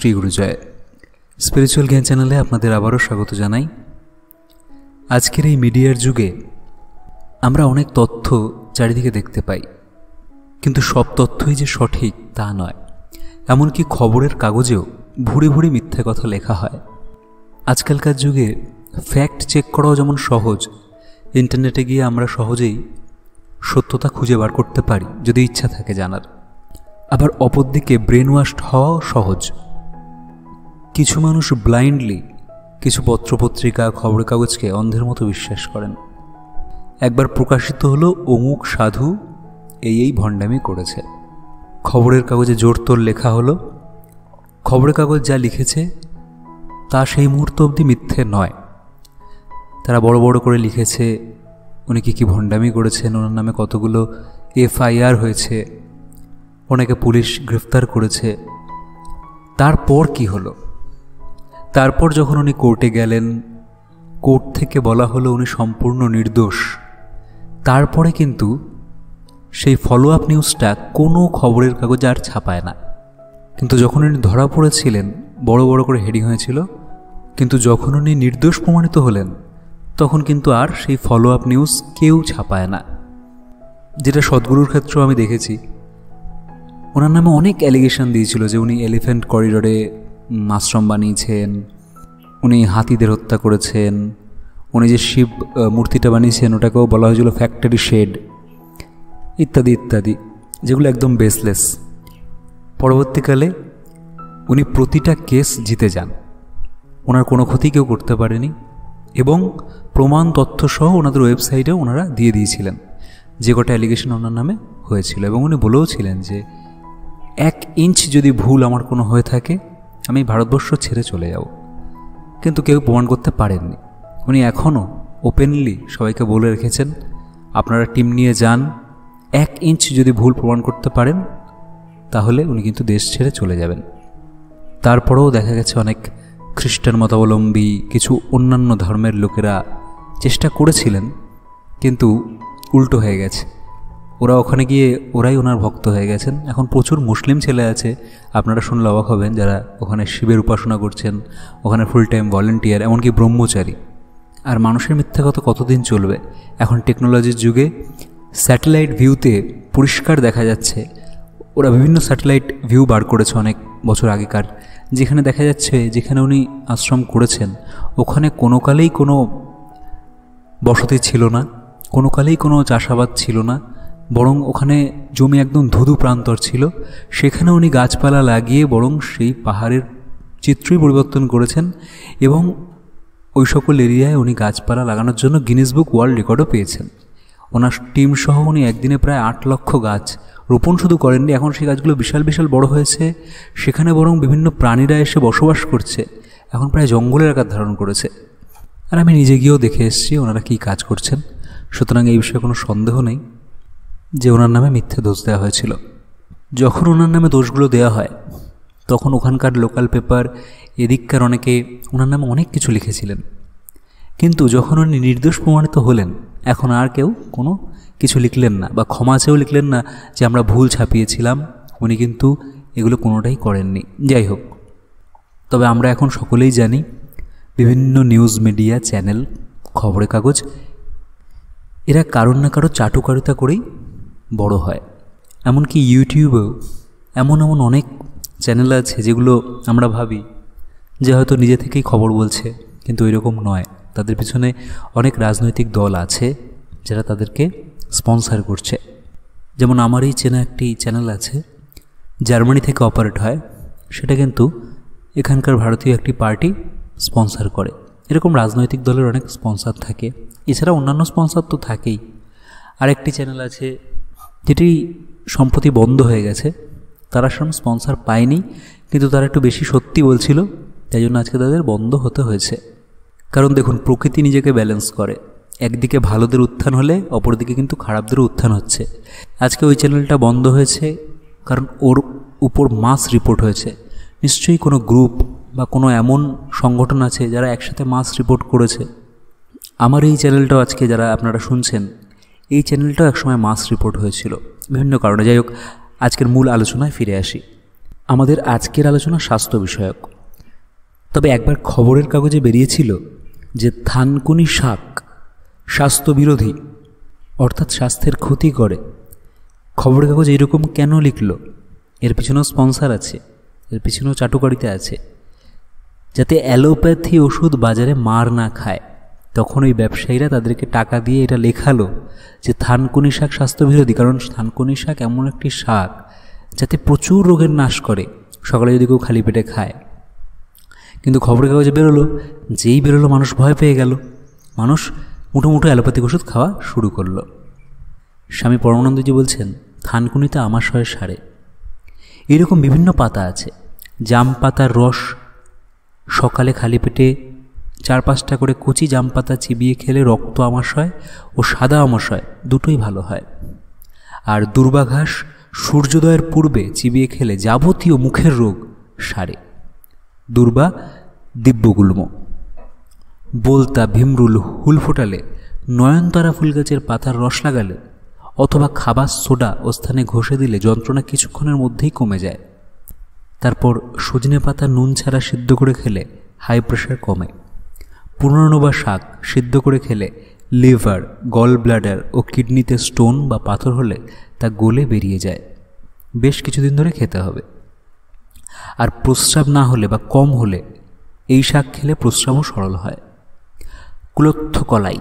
Shri গুরুজয় spiritual জ্ঞান চ্যানেলে আপনাদের আবারও স্বাগত জানাই আজকের এই মিডিয়ার যুগে আমরা অনেক তথ্য চারিদিকে দেখতে পাই কিন্তু সব তথ্যই যে সঠিক তা নয় এমনকি খবরের কাগজেও ভুড়ি ভুড়ি মিথ্যে কথা লেখা হয় আজকালকার যুগে ফ্যাক্ট চেক করাও যেমন সহজ ইন্টারনেটে গিয়ে আমরা সহজেই সত্যতা খুঁজে বার করতে পারি যদি ইচ্ছা থাকে জানার আবার অপরদিকে ব্রেন ওয়াশড হওয়াও সহজ কিছু মানুষ ব্লাইন্ডলি কিছু পত্রপত্রিকা খবরের কাগজকে অন্ধের মতো বিশ্বাস করেন একবার প্রকাশিত হলো অমুক সাধু এই এই ভণ্ডামি করেছে খবরের কাগজে জোর তোর লেখা হলো খবরের কাগজ যা লিখেছে তা সেই মুহূর্ত অবধি মিথ্যে নয় তারা বড় বড় করে লিখেছে উনি কী কী ভণ্ডামি করেছেন ওনার নামে কতগুলো এফআইআর হয়েছে ওনাকে পুলিশ গ্রেফতার করেছে তারপর কি হলো তারপর যখন উনি কোর্টে গেলেন কোর্ট থেকে বলা হলো উনি সম্পূর্ণ নির্দোষ তারপরে কিন্তু সেই ফলো আপ নিউজটা কোনো খবরের কাগজে আর ছাপায় না কিন্তু যখন উনি ধরা পড়েছিলেন বড় বড় করে হেডিং হয়েছিল কিন্তু যখন উনি নির্দোষ প্রমাণিত হলেন তখন কিন্তু আর সেই ফলো আপ নিউজ কেউ ছাপায় না যেটা সদ্গুরুর ক্ষেত্রেও আমি দেখেছি ওনার নামে অনেক অ্যালিগেশন দিয়েছিল যে উনি এলিফ্যান্ট করিডরে আশ্রম বানিয়েছেন উনি হাতিদের হত্যা করেছেন উনি যে শিব মূর্তিটা বানিয়েছেন ওটাকেও বলা হয়েছিল ফ্যাক্টরি শেড ইত্যাদি ইত্যাদি যেগুলো একদম বেসলেস পরবর্তীকালে উনি প্রতিটা কেস জিতে যান ওনার কোনো ক্ষতি কেউ করতে পারেনি এবং প্রমাণ তথ্য সহ ওনাদের ওয়েবসাইটেও ওনারা দিয়ে দিয়েছিলেন যে কটা অ্যালিগেশন ওনার নামে হয়েছিল এবং উনি বলেও ছিলেন যে এক ইঞ্চ যদি ভুল আমার কোনো হয়ে থাকে আমি ভারতবর্ষ ছেড়ে চলে যাব কিন্তু কেউ প্রমাণ করতে পারেননি উনি এখনও ওপেনলি সবাইকে বলে রেখেছেন আপনারা টিম নিয়ে যান এক ইঞ্চ যদি ভুল প্রমাণ করতে পারেন তাহলে উনি কিন্তু দেশ ছেড়ে চলে যাবেন তারপরেও দেখা গেছে অনেক খ্রিস্টান মতাবলম্বী কিছু অন্যান্য ধর্মের লোকেরা চেষ্টা করেছিলেন কিন্তু উল্টো হয়ে গেছে ওরা ওখানে গিয়ে ওরাই ওনার ভক্ত হয়ে গেছেন এখন প্রচুর মুসলিম ছেলে আছে আপনারা শুনলে অবাক হবেন যারা ওখানে শিবের উপাসনা করছেন ওখানে ফুল টাইম ভলেন্টিয়ার এমনকি ব্রহ্মচারী আর মানুষের মিথ্যা কত কতদিন চলবে এখন টেকনোলজির যুগে স্যাটেলাইট ভিউতে পরিষ্কার দেখা যাচ্ছে ওরা বিভিন্ন স্যাটেলাইট ভিউ বার করেছে অনেক বছর আগেকার যেখানে দেখা যাচ্ছে যেখানে উনি আশ্রম করেছেন ওখানে কোনো কালেই কোনো বসতি ছিল না কোনো কালেই কোনো চাষাবাদ ছিল না বরং ওখানে জমি একদম ধুধু প্রান্তর ছিল সেখানে উনি গাছপালা লাগিয়ে বরং সেই পাহাড়ের চিত্রই পরিবর্তন করেছেন এবং ওই সকল এরিয়ায় উনি গাছপালা লাগানোর জন্য গিনিস বুক ওয়ার্ল্ড রেকর্ডও পেয়েছেন ওনার টিম সহ উনি একদিনে প্রায় আট লক্ষ গাছ রোপণ শুধু করেননি এখন সেই গাছগুলো বিশাল বিশাল বড় হয়েছে সেখানে বরং বিভিন্ন প্রাণীরা এসে বসবাস করছে এখন প্রায় জঙ্গলের আকার ধারণ করেছে আর আমি নিজে গিয়েও দেখে এসেছি ওনারা কী কাজ করছেন সুতরাং এই বিষয়ে কোনো সন্দেহ নেই যে ওনার নামে মিথ্যে দোষ দেওয়া হয়েছিল যখন ওনার নামে দোষগুলো দেওয়া হয় তখন ওখানকার লোকাল পেপার এদিককার অনেকে ওনার নামে অনেক কিছু লিখেছিলেন কিন্তু যখন উনি নির্দোষ প্রমাণিত হলেন এখন আর কেউ কোনো কিছু লিখলেন না বা ক্ষমা চেয়েও লিখলেন না যে আমরা ভুল ছাপিয়েছিলাম উনি কিন্তু এগুলো কোনোটাই করেননি যাই হোক তবে আমরা এখন সকলেই জানি বিভিন্ন নিউজ মিডিয়া চ্যানেল খবরের কাগজ এরা কারোর না কারো চাটুকারিতা করেই বড় হয় এমনকি ইউটিউবেও এমন এমন অনেক চ্যানেল আছে যেগুলো আমরা ভাবি যে হয়তো নিজে থেকেই খবর বলছে কিন্তু ওই রকম নয় তাদের পিছনে অনেক রাজনৈতিক দল আছে যারা তাদেরকে স্পন্সার করছে যেমন আমারই চেনা একটি চ্যানেল আছে জার্মানি থেকে অপারেট হয় সেটা কিন্তু এখানকার ভারতীয় একটি পার্টি স্পন্সার করে এরকম রাজনৈতিক দলের অনেক স্পন্সার থাকে এছাড়া অন্যান্য স্পন্সার তো থাকেই আরেকটি চ্যানেল আছে যেটি সম্প্রতি বন্ধ হয়ে গেছে তারা সেরকম স্পন্সার পায়নি কিন্তু তারা একটু বেশি সত্যি বলছিল তাই জন্য আজকে তাদের বন্ধ হতে হয়েছে কারণ দেখুন প্রকৃতি নিজেকে ব্যালেন্স করে একদিকে ভালোদের উত্থান হলে অপরদিকে কিন্তু খারাপদের উত্থান হচ্ছে আজকে ওই চ্যানেলটা বন্ধ হয়েছে কারণ ওর উপর মাস রিপোর্ট হয়েছে নিশ্চয়ই কোনো গ্রুপ বা কোনো এমন সংগঠন আছে যারা একসাথে মাস রিপোর্ট করেছে আমার এই চ্যানেলটাও আজকে যারা আপনারা শুনছেন এই চ্যানেলটাও একসময় মাস রিপোর্ট হয়েছিল বিভিন্ন কারণে যাই হোক আজকের মূল আলোচনায় ফিরে আসি আমাদের আজকের আলোচনা স্বাস্থ্য বিষয়ক তবে একবার খবরের কাগজে বেরিয়েছিল যে থানকুনি শাক স্বাস্থ্য বিরোধী অর্থাৎ স্বাস্থ্যের ক্ষতি করে খবরের কাগজ এরকম কেন লিখল এর পিছনেও স্পন্সার আছে এর পিছনেও চাটুকারিতে আছে যাতে অ্যালোপ্যাথি ওষুধ বাজারে মার না খায় তখন ওই ব্যবসায়ীরা তাদেরকে টাকা দিয়ে এটা লেখালো যে থানকুনি শাক স্বাস্থ্যবিরোধী কারণ থানকুনি শাক এমন একটি শাক যাতে প্রচুর রোগের নাশ করে সকালে যদি কেউ খালি পেটে খায় কিন্তু খবরের কাগজে বেরোলো যেই বেরোলো মানুষ ভয় পেয়ে গেল মানুষ মুঠো মুঠো অ্যালোপ্যাথিক ওষুধ খাওয়া শুরু করলো স্বামী পরমানন্দজি বলছেন থানকুনিতে আমাশয় সারে এরকম বিভিন্ন পাতা আছে জাম পাতার রস সকালে খালি পেটে চার পাঁচটা করে কচি জাম পাতা চিবিয়ে খেলে রক্ত আমাশয় ও সাদা আমাশয় দুটোই ভালো হয় আর দুর্বাঘাস সূর্যোদয়ের পূর্বে চিবিয়ে খেলে যাবতীয় মুখের রোগ সারে দুর্বা দিব্যগুল্ম বলতা ভীমরুল হুল ফোটালে নয়নতারা ফুল গাছের পাতার রস লাগালে অথবা খাবার সোডা ও স্থানে ঘষে দিলে যন্ত্রণা কিছুক্ষণের মধ্যেই কমে যায় তারপর সজনে পাতা নুন ছাড়া সিদ্ধ করে খেলে হাই প্রেশার কমে পুরনো শাক সিদ্ধ করে খেলে লিভার গল ব্লাডার ও কিডনিতে স্টোন বা পাথর হলে তা গলে বেরিয়ে যায় বেশ কিছুদিন ধরে খেতে হবে আর প্রস্রাব না হলে বা কম হলে এই শাক খেলে প্রস্রাবও সরল হয় কুলত্থ কলাই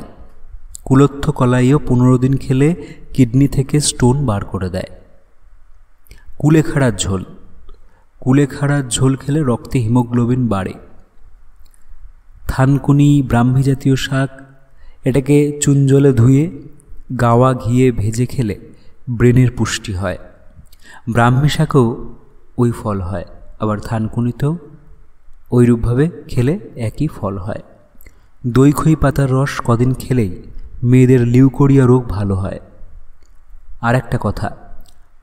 কুলত্থ কলাইও পনেরো দিন খেলে কিডনি থেকে স্টোন বার করে দেয় কুলেখাড়ার ঝোল কুলেখাড়ার ঝোল খেলে রক্তে হিমোগ্লোবিন বাড়ে থানকুনি ব্রাহ্মী জাতীয় শাক এটাকে চুন জলে ধুয়ে গাওয়া ঘিয়ে ভেজে খেলে ব্রেনের পুষ্টি হয় ব্রাহ্মী শাকেও ওই ফল হয় আবার থানকুনিতেও ওইরূপভাবে খেলে একই ফল হয় দই খই পাতার রস কদিন খেলেই মেয়েদের লিউকোরিয়া রোগ ভালো হয় আর একটা কথা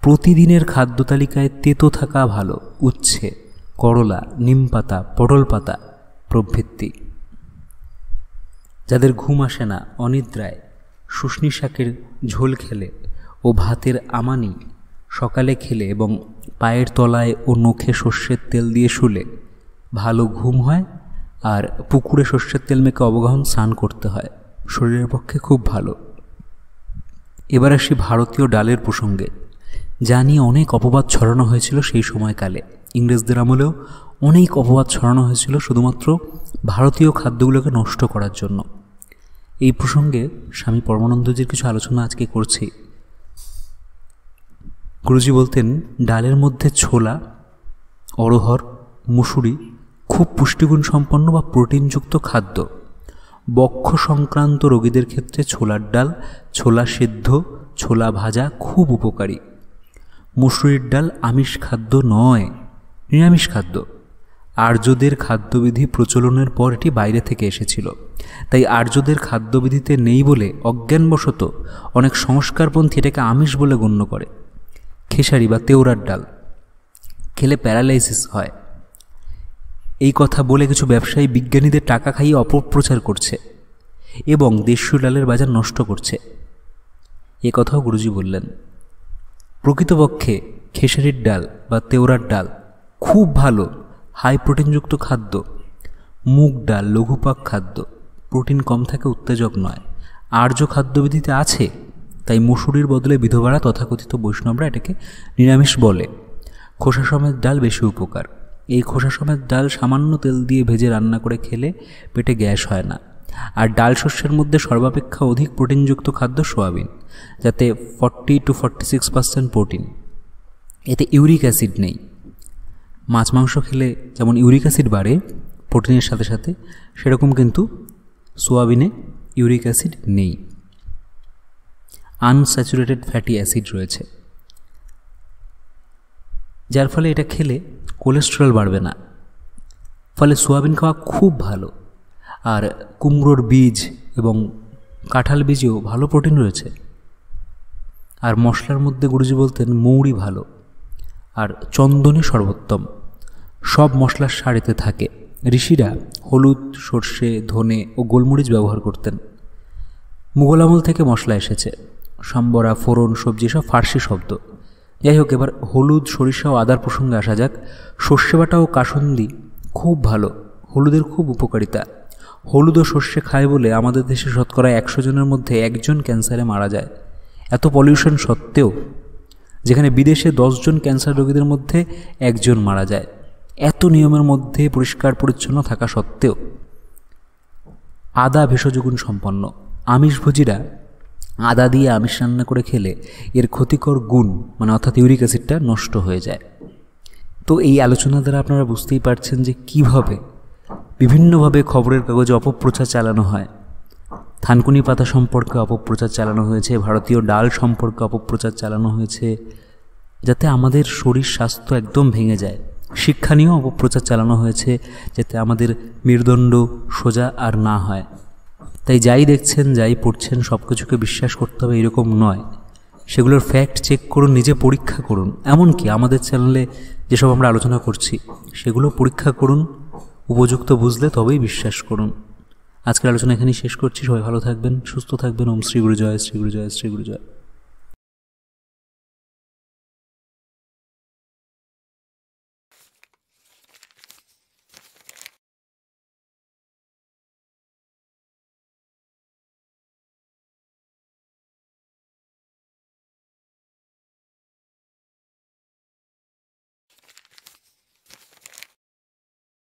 প্রতিদিনের খাদ্য তালিকায় তেতো থাকা ভালো উচ্ছে করলা নিম পাতা পটল পাতা প্রভৃতি যাদের ঘুম আসে না অনিদ্রায় শুষ্নি শাকের ঝোল খেলে ও ভাতের আমানি সকালে খেলে এবং পায়ের তলায় ও নখে সর্ষের তেল দিয়ে শুলে ভালো ঘুম হয় আর পুকুরে সর্ষের তেল মেখে অবগাহন স্নান করতে হয় শরীরের পক্ষে খুব ভালো এবার আসি ভারতীয় ডালের প্রসঙ্গে যা নিয়ে অনেক অপবাদ ছড়ানো হয়েছিল সেই সময়কালে ইংরেজদের আমলেও অনেক অপবাদ ছড়ানো হয়েছিল শুধুমাত্র ভারতীয় খাদ্যগুলোকে নষ্ট করার জন্য এই প্রসঙ্গে স্বামী পরমানন্দজির কিছু আলোচনা আজকে করছি গুরুজি বলতেন ডালের মধ্যে ছোলা অরহর মুসুরি খুব পুষ্টিগুণ সম্পন্ন বা প্রোটিনযুক্ত খাদ্য বক্ষ সংক্রান্ত রোগীদের ক্ষেত্রে ছোলার ডাল ছোলা সিদ্ধ ছোলা ভাজা খুব উপকারী মুসুরির ডাল আমিষ খাদ্য নয় নিরামিষ খাদ্য আর্যদের খাদ্যবিধি প্রচলনের পর এটি বাইরে থেকে এসেছিল তাই আর্যদের খাদ্যবিধিতে নেই বলে অজ্ঞানবশত অনেক সংস্কারপন্থী এটাকে আমিষ বলে গণ্য করে খেসারি বা তেওরার ডাল খেলে প্যারালাইসিস হয় এই কথা বলে কিছু ব্যবসায়ী বিজ্ঞানীদের টাকা খাইয়ে অপপ্রচার করছে এবং দেশীয় ডালের বাজার নষ্ট করছে এ কথাও গুরুজি বললেন প্রকৃতপক্ষে খেসারির ডাল বা তেওরার ডাল খুব ভালো হাই প্রোটিনযুক্ত খাদ্য মুগ ডাল লঘুপাক খাদ্য প্রোটিন কম থাকে উত্তেজক নয় আর্য খাদ্যবিধিতে আছে তাই মুসুরির বদলে বিধবারা তথাকথিত বৈষ্ণবরা এটাকে নিরামিষ বলে খোসা সমেত ডাল বেশি উপকার এই খোসা সমেত ডাল সামান্য তেল দিয়ে ভেজে রান্না করে খেলে পেটে গ্যাস হয় না আর ডাল শস্যের মধ্যে সর্বাপেক্ষা অধিক প্রোটিনযুক্ত খাদ্য সোয়াবিন যাতে forty two forty six percent protein এতে ইউরিক অ্যাসিড নেই মাছ মাংস খেলে যেমন ইউরিক অ্যাসিড বাড়ে প্রোটিনের সাথে সাথে সেরকম কিন্তু সোয়াবিনে ইউরিক অ্যাসিড নেই আনস্যাচুরেটেড ফ্যাটি অ্যাসিড রয়েছে যার ফলে এটা খেলে কোলেস্টেরল বাড়বে না ফলে সোয়াবিন খাওয়া খুব ভালো আর কুমড়োর বীজ এবং কাঁঠাল বীজেও ভালো প্রোটিন রয়েছে আর মশলার মধ্যে গুরুজি বলতেন মৌরি ভালো আর চন্দনই সর্বোত্তম সব মশলার সারিতে থাকে ঋষিরা হলুদ সর্ষে ধনে ও গোলমরিচ ব্যবহার করতেন মুঘল আমল থেকে মশলা এসেছে সম্বরা ফোড়ন সবজি সব ফার্সি শব্দ যাই হোক এবার হলুদ সরিষা ও আদার প্রসঙ্গে আসা যাক সর্ষে বাটা ও কাসুন্দি খুব ভালো হলুদের খুব উপকারিতা হলুদ ও সর্ষে খায় বলে আমাদের দেশে শতকরা একশো জনের মধ্যে একজন ক্যান্সারে মারা যায় এত পলিউশন সত্ত্বেও যেখানে বিদেশে দশজন ক্যান্সার রোগীদের মধ্যে একজন মারা যায় এত নিয়মের মধ্যে পরিষ্কার পরিচ্ছন্ন থাকা সত্ত্বেও আদা ভেষজগুণ সম্পন্ন আমিষভোজীরা আদা দিয়ে আমিষ রান্না করে খেলে এর ক্ষতিকর গুণ মানে অর্থাৎ ইউরিক অ্যাসিডটা নষ্ট হয়ে যায় তো এই আলোচনা দ্বারা আপনারা বুঝতেই পারছেন যে কিভাবে বিভিন্নভাবে খবরের কাগজে অপপ্রচার চালানো হয় থানকুনি পাতা সম্পর্কে অপপ্রচার চালানো হয়েছে ভারতীয় ডাল সম্পর্কে অপপ্রচার চালানো হয়েছে যাতে আমাদের শরীর স্বাস্থ্য একদম ভেঙে যায় শিক্ষা নিয়েও অপপ্রচার চালানো হয়েছে যাতে আমাদের মেরুদণ্ড সোজা আর না হয় তাই যাই দেখছেন যাই পড়ছেন সব কিছুকে বিশ্বাস করতে হবে এরকম নয় সেগুলোর ফ্যাক্ট চেক করুন নিজে পরীক্ষা করুন এমনকি আমাদের চ্যানেলে যেসব আমরা আলোচনা করছি সেগুলো পরীক্ষা করুন উপযুক্ত বুঝলে তবেই বিশ্বাস করুন আজকের আলোচনা এখানেই শেষ করছি সবাই ভালো থাকবেন সুস্থ থাকবেন ওম শ্রী গুরু জয় শ্রী গুরু জয় শ্রী গুরু জয়